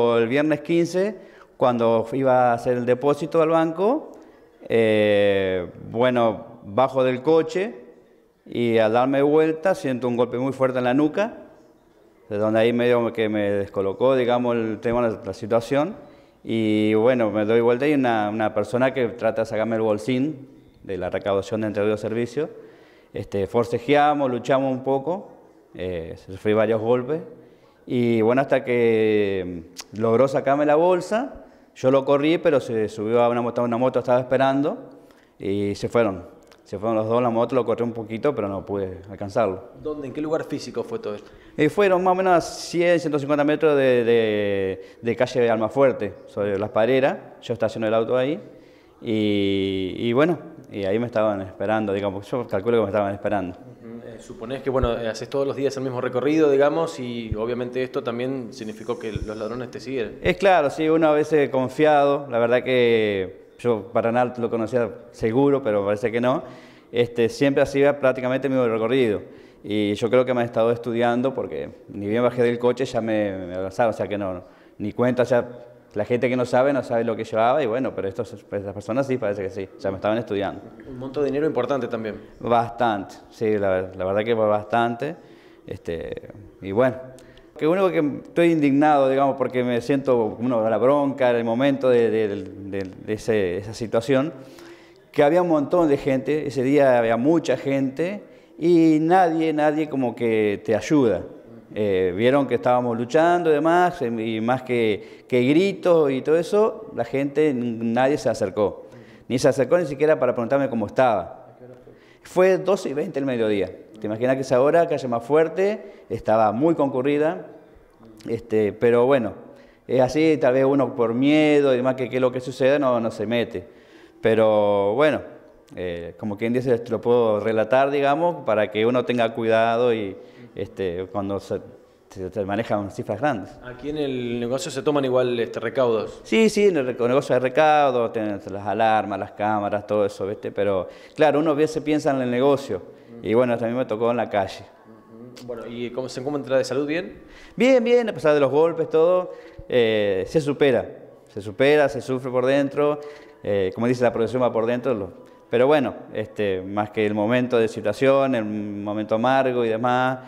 El viernes 15, cuando iba a hacer el depósito al banco, eh, bueno, bajo del coche y al darme vuelta siento un golpe muy fuerte en la nuca, de donde ahí medio que me descolocó, digamos, el tema la situación. Y bueno, me doy vuelta y una, una persona que trata de sacarme el bolsín de la recaudación de entre dos servicios. Este, forcejeamos, luchamos un poco, eh, sufrí varios golpes y bueno, hasta que mm, logró sacarme la bolsa, yo lo corrí, pero se subió a una moto, una moto estaba esperando y se fueron. Se fueron los dos, la moto lo corrí un poquito, pero no pude alcanzarlo. ¿Dónde? ¿En qué lugar físico fue todo esto? fueron más o menos 100, 150 metros de, de, calle de Almafuerte, sobre Las Pareras. Yo estacioné el auto ahí y, bueno, y ahí me estaban esperando, digamos, yo calculo que me estaban esperando suponés que, bueno, haces todos los días el mismo recorrido, digamos, y obviamente esto también significó que los ladrones te siguen. Es claro, sí, uno a veces confiado, la verdad que yo para nada lo conocía seguro, pero parece que no, este, siempre hacía prácticamente el mismo recorrido. Y yo creo que me he estado estudiando porque ni bien bajé del coche ya me, abrazaba, o sea que no, no, ni cuenta ya la gente que no sabe no sabe lo que llevaba y bueno, pero estas pues, personas sí parece que sí, o sea, me estaban estudiando. Un monto de dinero importante también. Bastante, sí, la, verdad que fue bastante. Este, y bueno, que uno que estoy indignado, digamos, porque me siento como a la bronca en el momento de, esa situación, que había un montón de gente, ese día había mucha gente y nadie, nadie como que te ayuda. Eh, vieron que estábamos luchando y demás, eh, y más que, gritos y todo eso, la gente, nadie se acercó. Ni se acercó ni siquiera para preguntarme cómo estaba. Fue 12 y 20 el mediodía. Te imaginas que esa hora, calle más fuerte, estaba muy concurrida, este, pero bueno, es así, tal vez uno por miedo y demás, que, es lo que sucede, no, no se mete. Pero bueno, eh, como quien dice, te lo puedo relatar, digamos, para que uno tenga cuidado y, este, cuando se, manejan cifras grandes. Aquí en el negocio se toman igual este, recaudos. Sí, sí, en el negocio hay recaudos, las alarmas, las cámaras, todo eso, ¿viste? Pero claro, uno se piensa en el negocio y bueno, también me tocó en la calle. Bueno, ¿y cómo se encuentra de salud bien? Bien, bien, a pesar de los golpes, todo, eh, se supera, se supera, se sufre por dentro, eh, como dice la profesión va por dentro, lo, pero bueno, este, más que el momento de situación, el momento amargo y demás,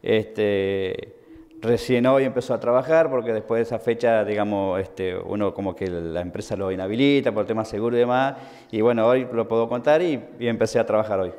este, recién hoy empezó a trabajar porque después de esa fecha, digamos, este, uno como que la empresa lo inhabilita por temas seguro y demás. Y bueno, hoy lo puedo contar y, empecé a trabajar hoy.